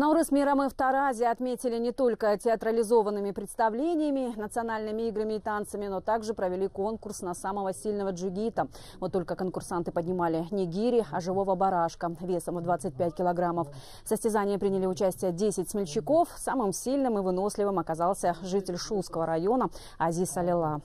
Наурыз Мирамы в Таразе отметили не только театрализованными представлениями, национальными играми и танцами, но также провели конкурс на самого сильного джигита. Вот только конкурсанты поднимали не гири, а живого барашка весом в 25 килограммов. В состязании приняли участие 10 смельчаков. Самым сильным и выносливым оказался житель Шулского района Азиз Алила.